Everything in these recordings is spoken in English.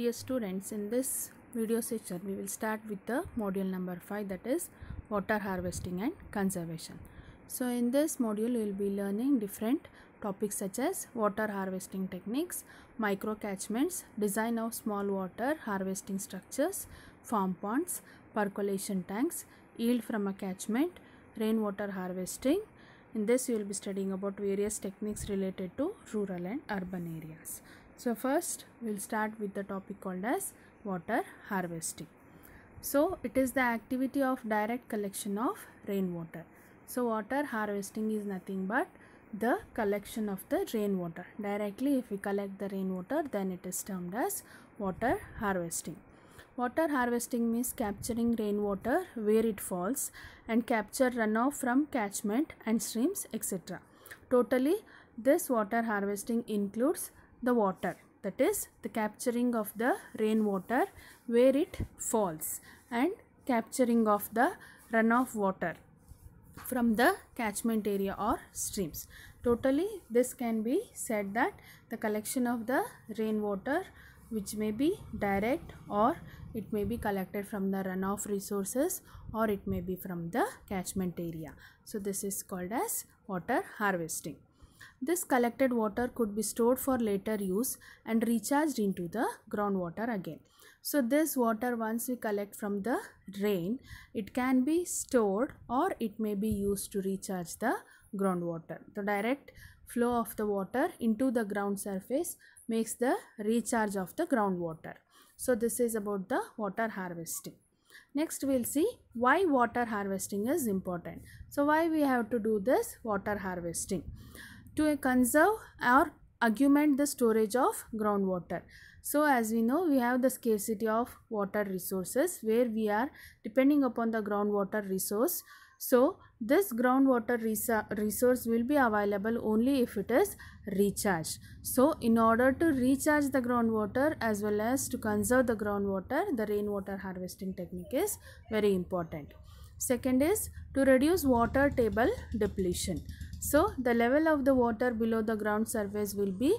Dear students, in this video session we will start with the module number 5 that is water harvesting and conservation. So in this module we will be learning different topics such as water harvesting techniques, micro catchments, design of small water harvesting structures, farm ponds, percolation tanks, yield from a catchment, rainwater harvesting. In this you will be studying about various techniques related to rural and urban areas. So first we'll start with the topic called as water harvesting. So it is the activity of direct collection of rainwater. So water harvesting is nothing but the collection of the rainwater. Directly if we collect the rainwater then it is termed as water harvesting. Water harvesting means capturing rainwater where it falls and capture runoff from catchment and streams etc. Totally this water harvesting includes the water that is the capturing of the rainwater where it falls and capturing of the runoff water from the catchment area or streams. Totally this can be said that the collection of the rainwater which may be direct or it may be collected from the runoff resources or it may be from the catchment area. So this is called as water harvesting. This collected water could be stored for later use and recharged into the groundwater again. So this water once we collect from the rain, it can be stored or it may be used to recharge the groundwater. The direct flow of the water into the ground surface makes the recharge of the groundwater. So this is about the water harvesting. Next we will see why water harvesting is important. So why we have to do this water harvesting to conserve or augment the storage of groundwater. So as we know, we have the scarcity of water resources where we are depending upon the groundwater resource. So this groundwater resource will be available only if it is recharged. So in order to recharge the groundwater as well as to conserve the groundwater, the rainwater harvesting technique is very important. Second is to reduce water table depletion. So, the level of the water below the ground surface will be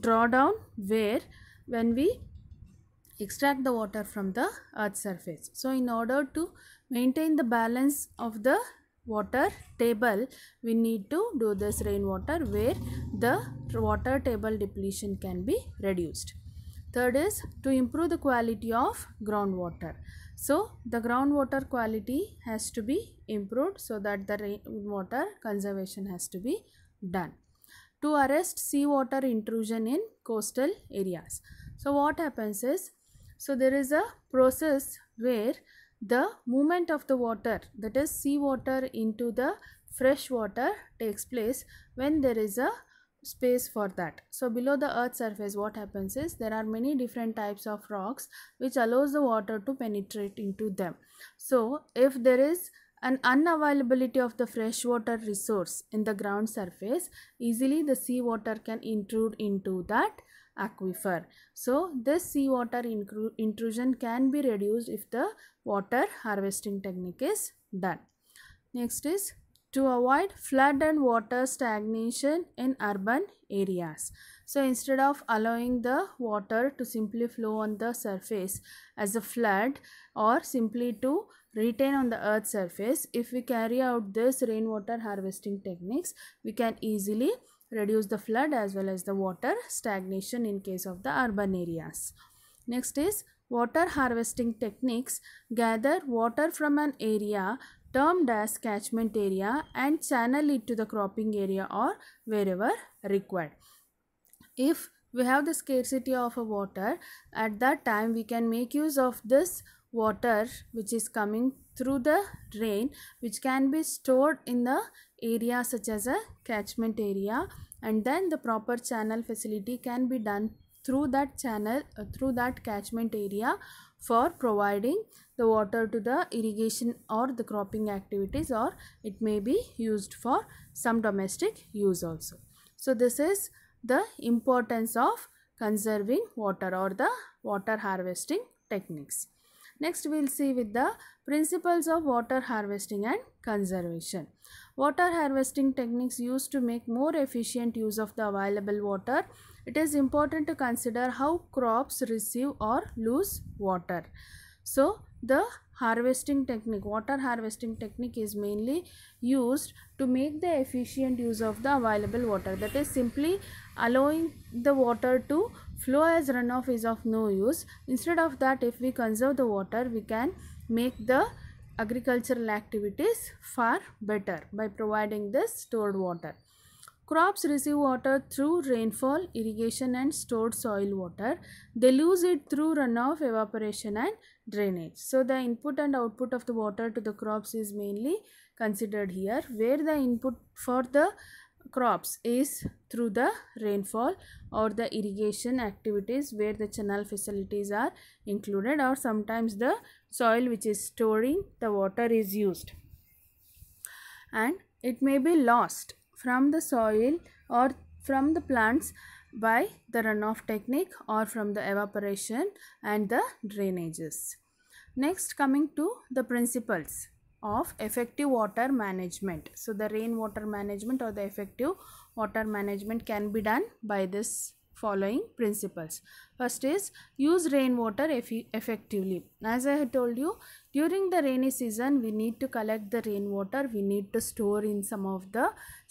draw down where when we extract the water from the earth surface. So, in order to maintain the balance of the water table we need to do this rainwater where the water table depletion can be reduced. Third is to improve the quality of groundwater. So the groundwater quality has to be improved so that the water conservation has to be done to arrest seawater intrusion in coastal areas. So what happens is, so there is a process where the movement of the water that is seawater into the fresh water takes place when there is a space for that so below the earth surface what happens is there are many different types of rocks which allows the water to penetrate into them so if there is an unavailability of the freshwater resource in the ground surface easily the seawater can intrude into that aquifer so this seawater intrusion can be reduced if the water harvesting technique is done next is to avoid flood and water stagnation in urban areas. So instead of allowing the water to simply flow on the surface as a flood or simply to retain on the earth surface, if we carry out this rainwater harvesting techniques, we can easily reduce the flood as well as the water stagnation in case of the urban areas. Next is water harvesting techniques gather water from an area termed as catchment area and channel it to the cropping area or wherever required. If we have the scarcity of a water, at that time we can make use of this water which is coming through the rain which can be stored in the area such as a catchment area and then the proper channel facility can be done through that channel uh, through that catchment area for providing the water to the irrigation or the cropping activities or it may be used for some domestic use also. So this is the importance of conserving water or the water harvesting techniques. Next we will see with the principles of water harvesting and conservation. Water harvesting techniques used to make more efficient use of the available water it is important to consider how crops receive or lose water. So, the harvesting technique, water harvesting technique is mainly used to make the efficient use of the available water. That is simply allowing the water to flow as runoff is of no use. Instead of that, if we conserve the water, we can make the agricultural activities far better by providing this stored water. Crops receive water through rainfall, irrigation and stored soil water. They lose it through runoff, evaporation and drainage. So the input and output of the water to the crops is mainly considered here where the input for the crops is through the rainfall or the irrigation activities where the channel facilities are included or sometimes the soil which is storing the water is used and it may be lost from the soil or from the plants by the runoff technique or from the evaporation and the drainages. Next coming to the principles of effective water management. So the rainwater management or the effective water management can be done by this following principles. First is use rainwater effectively. As I told you, during the rainy season, we need to collect the rainwater. We need to store in some of the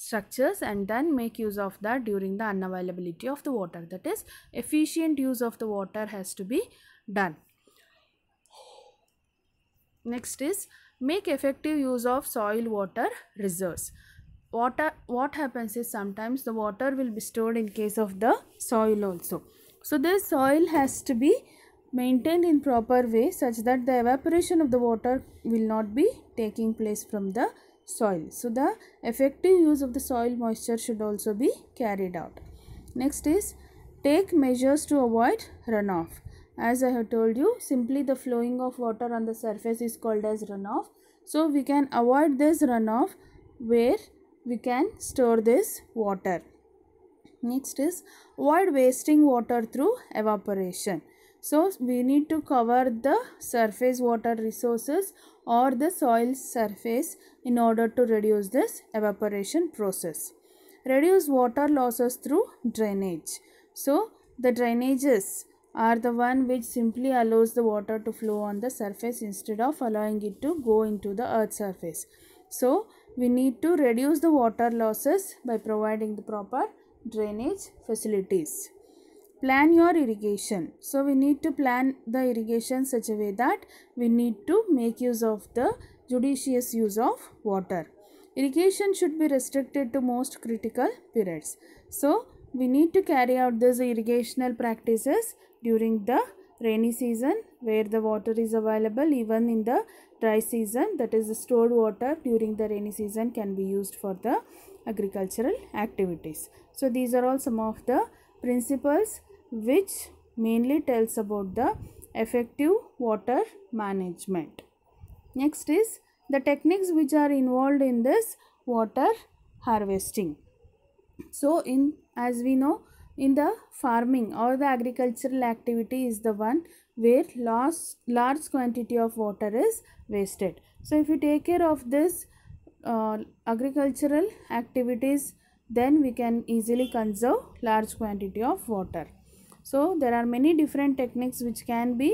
structures and then make use of that during the unavailability of the water. That is, efficient use of the water has to be done. Next is make effective use of soil water reserves water what happens is sometimes the water will be stored in case of the soil also so this soil has to be maintained in proper way such that the evaporation of the water will not be taking place from the soil so the effective use of the soil moisture should also be carried out next is take measures to avoid runoff as i have told you simply the flowing of water on the surface is called as runoff so we can avoid this runoff where we can store this water. Next is avoid wasting water through evaporation. So we need to cover the surface water resources or the soil surface in order to reduce this evaporation process. Reduce water losses through drainage. So the drainages are the one which simply allows the water to flow on the surface instead of allowing it to go into the earth surface. So we need to reduce the water losses by providing the proper drainage facilities. Plan your irrigation. So we need to plan the irrigation such a way that we need to make use of the judicious use of water. Irrigation should be restricted to most critical periods. So we need to carry out these irrigational practices during the rainy season where the water is available even in the dry season that is the stored water during the rainy season can be used for the agricultural activities. So these are all some of the principles which mainly tells about the effective water management. Next is the techniques which are involved in this water harvesting. So in as we know in the farming or the agricultural activity is the one where large, large quantity of water is wasted. So if you take care of this uh, agricultural activities then we can easily conserve large quantity of water. So there are many different techniques which can be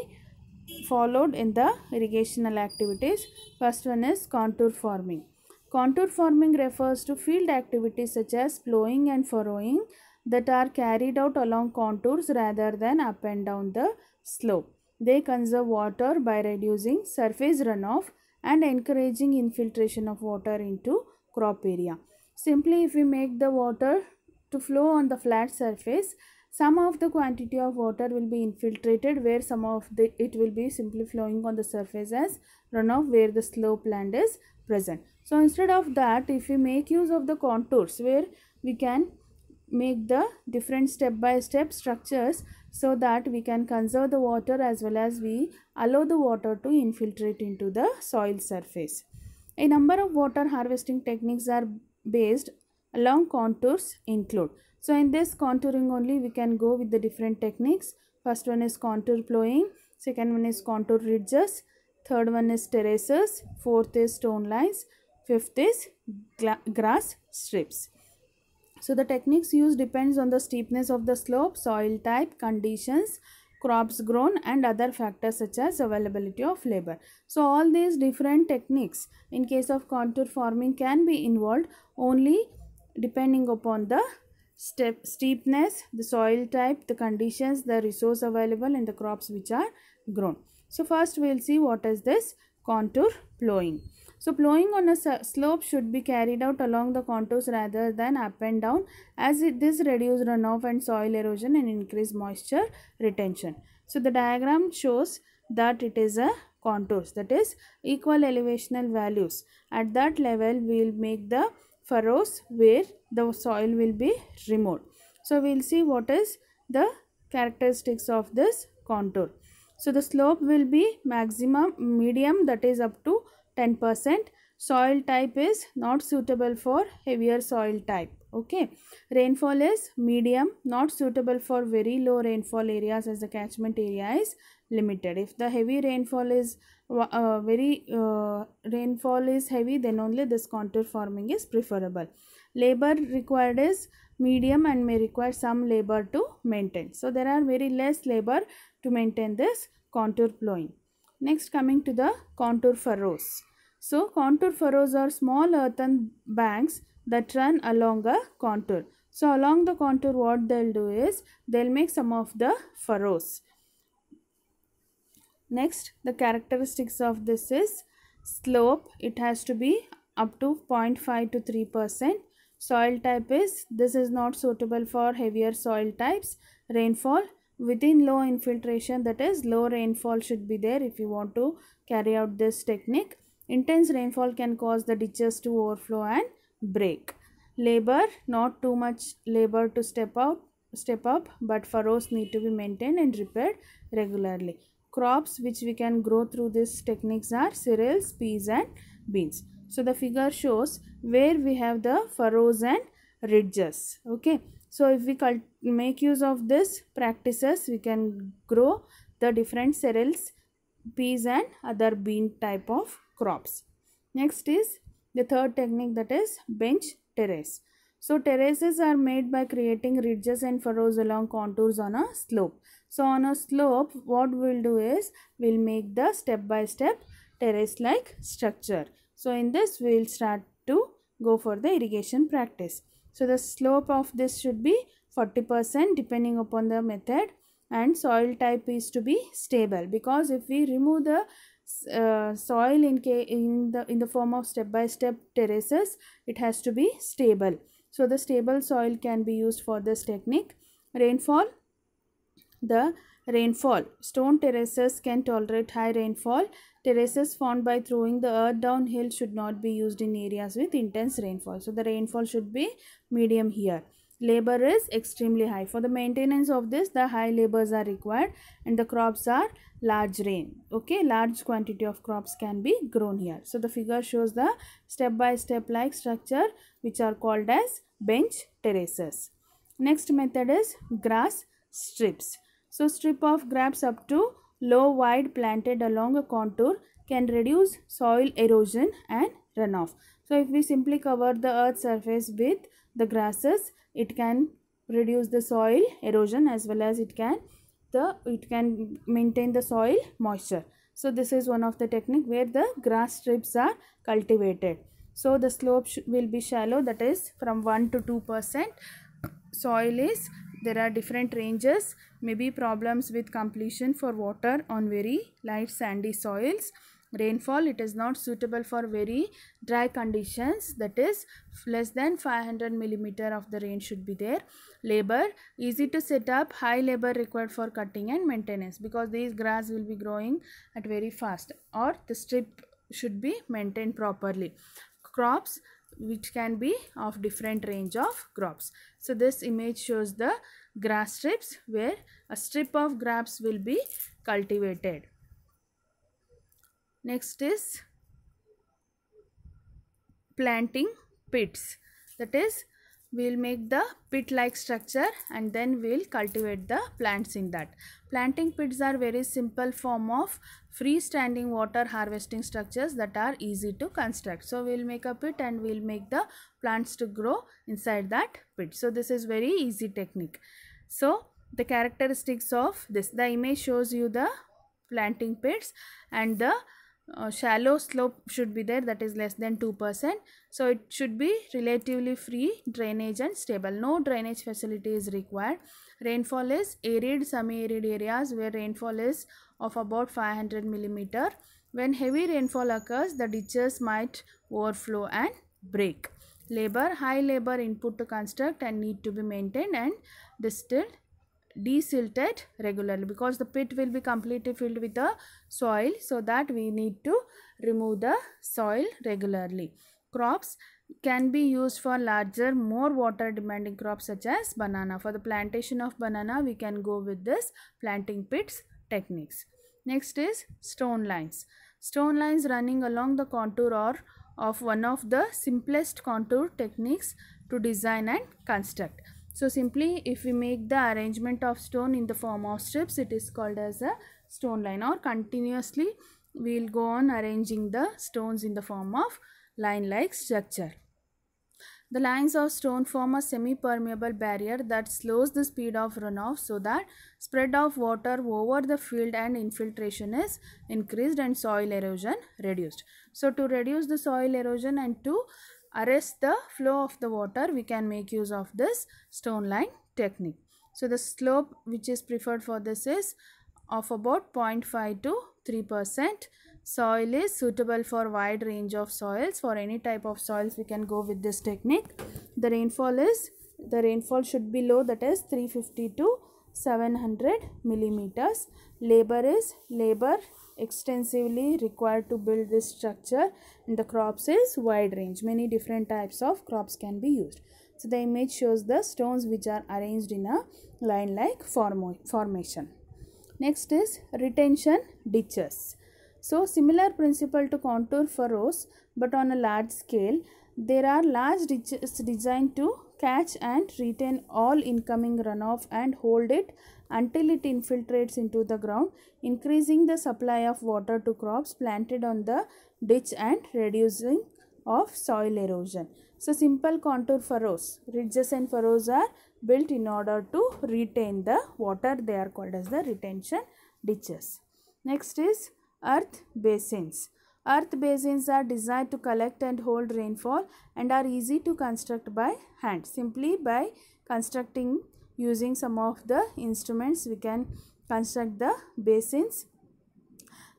followed in the irrigational activities. First one is contour farming. Contour farming refers to field activities such as plowing and furrowing that are carried out along contours rather than up and down the slope. They conserve water by reducing surface runoff and encouraging infiltration of water into crop area. Simply if we make the water to flow on the flat surface, some of the quantity of water will be infiltrated where some of the it will be simply flowing on the surface as runoff where the slope land is present. So instead of that, if we make use of the contours where we can make the different step by step structures so that we can conserve the water as well as we allow the water to infiltrate into the soil surface. A number of water harvesting techniques are based along contours include. So in this contouring only we can go with the different techniques. First one is contour plowing, second one is contour ridges, third one is terraces, fourth is stone lines, fifth is grass strips. So the techniques used depends on the steepness of the slope, soil type, conditions, crops grown and other factors such as availability of labor. So all these different techniques in case of contour forming can be involved only depending upon the step, steepness, the soil type, the conditions, the resource available and the crops which are grown. So first we will see what is this contour plowing. So plowing on a slope should be carried out along the contours rather than up and down as it, this reduces runoff and soil erosion and increase moisture retention. So the diagram shows that it is a contours that is equal elevational values. At that level we will make the furrows where the soil will be removed. So we will see what is the characteristics of this contour. So the slope will be maximum medium that is up to 10%. Soil type is not suitable for heavier soil type. Okay. Rainfall is medium, not suitable for very low rainfall areas as the catchment area is limited. If the heavy rainfall is uh, very uh, rainfall is heavy, then only this contour forming is preferable. Labor required is medium and may require some labor to maintain. So there are very less labor to maintain this contour plowing. Next coming to the contour furrows. So contour furrows are small earthen banks that run along a contour. So along the contour what they'll do is they'll make some of the furrows. Next the characteristics of this is slope it has to be up to 0.5 to 3 percent. Soil type is this is not suitable for heavier soil types. Rainfall within low infiltration that is low rainfall should be there if you want to carry out this technique intense rainfall can cause the ditches to overflow and break labor not too much labor to step out step up but furrows need to be maintained and repaired regularly crops which we can grow through these techniques are cereals peas and beans so the figure shows where we have the furrows and ridges okay so if we make use of this practices, we can grow the different cereals, peas and other bean type of crops. Next is the third technique that is bench terrace. So terraces are made by creating ridges and furrows along contours on a slope. So on a slope, what we'll do is we'll make the step by step terrace like structure. So in this, we'll start to go for the irrigation practice. So the slope of this should be 40% depending upon the method and soil type is to be stable because if we remove the uh, soil in, in, the, in the form of step by -step terraces, it has to be stable. So the stable soil can be used for this technique. Rainfall, the rainfall. Stone terraces can tolerate high rainfall Terraces formed by throwing the earth downhill should not be used in areas with intense rainfall. So the rainfall should be medium here. Labor is extremely high. For the maintenance of this, the high labors are required and the crops are large rain. Okay, large quantity of crops can be grown here. So the figure shows the step-by-step -step like structure which are called as bench terraces. Next method is grass strips. So strip of grass up to low wide planted along a contour can reduce soil erosion and runoff. So if we simply cover the earth surface with the grasses, it can reduce the soil erosion as well as it can the it can maintain the soil moisture. So this is one of the technique where the grass strips are cultivated. So the slope will be shallow that is from 1 to 2 percent. Soil is there are different ranges may be problems with completion for water on very light sandy soils rainfall it is not suitable for very dry conditions that is less than 500 millimeter of the rain should be there labor easy to set up high labor required for cutting and maintenance because these grass will be growing at very fast or the strip should be maintained properly crops which can be of different range of crops. So this image shows the grass strips where a strip of grass will be cultivated. Next is planting pits that is we'll make the pit like structure and then we'll cultivate the plants in that planting pits are very simple form of freestanding water harvesting structures that are easy to construct so we'll make a pit and we'll make the plants to grow inside that pit so this is very easy technique so the characteristics of this the image shows you the planting pits and the uh, shallow slope should be there that is less than 2%. So it should be relatively free drainage and stable. No drainage facility is required. Rainfall is arid, semi-arid areas where rainfall is of about 500 millimeter. When heavy rainfall occurs, the ditches might overflow and break. Labor, high labor input to construct and need to be maintained and distilled desilted regularly because the pit will be completely filled with the soil so that we need to remove the soil regularly. Crops can be used for larger more water demanding crops such as banana. For the plantation of banana we can go with this planting pits techniques. Next is stone lines. Stone lines running along the contour are of one of the simplest contour techniques to design and construct. So simply if we make the arrangement of stone in the form of strips, it is called as a stone line or continuously we will go on arranging the stones in the form of line-like structure. The lines of stone form a semi-permeable barrier that slows the speed of runoff so that spread of water over the field and infiltration is increased and soil erosion reduced. So to reduce the soil erosion and to arrest the flow of the water, we can make use of this stone line technique. So the slope which is preferred for this is of about 0.5 to 3%. Soil is suitable for wide range of soils. For any type of soils, we can go with this technique. The rainfall is, the rainfall should be low that is 350 to 700 millimeters. Labor is labor extensively required to build this structure and the crops is wide range many different types of crops can be used so the image shows the stones which are arranged in a line like form formation next is retention ditches so similar principle to contour furrows but on a large scale there are large ditches designed to catch and retain all incoming runoff and hold it until it infiltrates into the ground, increasing the supply of water to crops planted on the ditch and reducing of soil erosion. So, simple contour furrows, ridges and furrows are built in order to retain the water. They are called as the retention ditches. Next is earth basins. Earth basins are designed to collect and hold rainfall and are easy to construct by hand. Simply by constructing using some of the instruments we can construct the basins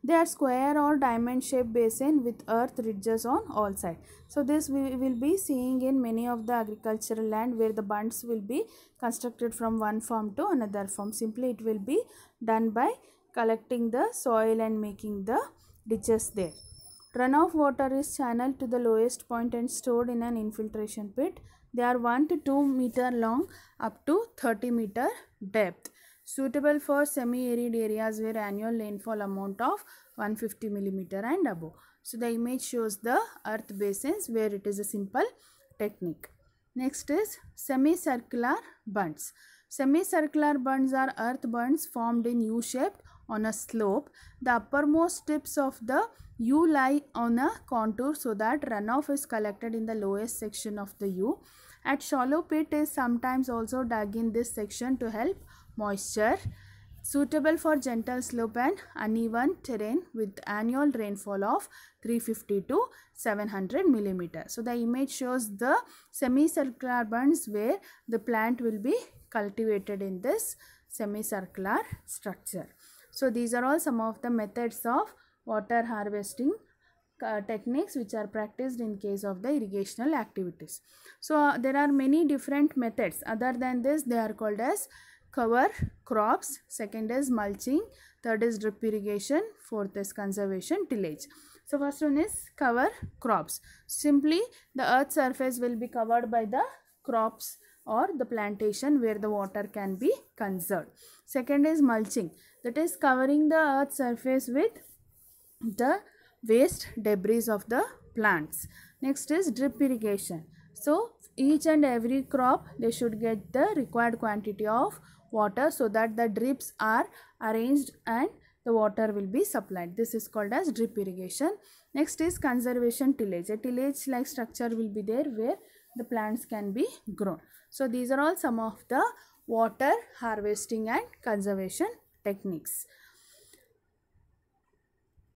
they are square or diamond shaped basin with earth ridges on all sides. So this we will be seeing in many of the agricultural land where the bunds will be constructed from one form to another form. Simply it will be done by collecting the soil and making the ditches there. Runoff water is channeled to the lowest point and stored in an infiltration pit. They are 1 to 2 meter long up to 30 meter depth. Suitable for semi-arid areas where annual rainfall amount of 150 millimeter and above. So the image shows the earth basins where it is a simple technique. Next is semicircular buns. Semicircular buns are earth buns formed in U-shaped on a slope, the uppermost tips of the U lie on a contour so that runoff is collected in the lowest section of the U. At shallow pit is sometimes also dug in this section to help moisture. Suitable for gentle slope and uneven terrain with annual rainfall of 350 to 700 millimeter. So the image shows the semicircular buns where the plant will be cultivated in this semicircular structure. So these are all some of the methods of water harvesting uh, techniques which are practiced in case of the irrigational activities. So uh, there are many different methods other than this they are called as cover crops, second is mulching, third is drip irrigation, fourth is conservation tillage. So first one is cover crops. Simply the earth surface will be covered by the crops or the plantation where the water can be conserved. Second is mulching that is covering the earth surface with the waste debris of the plants. Next is drip irrigation. So each and every crop they should get the required quantity of water so that the drips are arranged and the water will be supplied. This is called as drip irrigation. Next is conservation tillage. A tillage like structure will be there where the plants can be grown. So these are all some of the water harvesting and conservation techniques.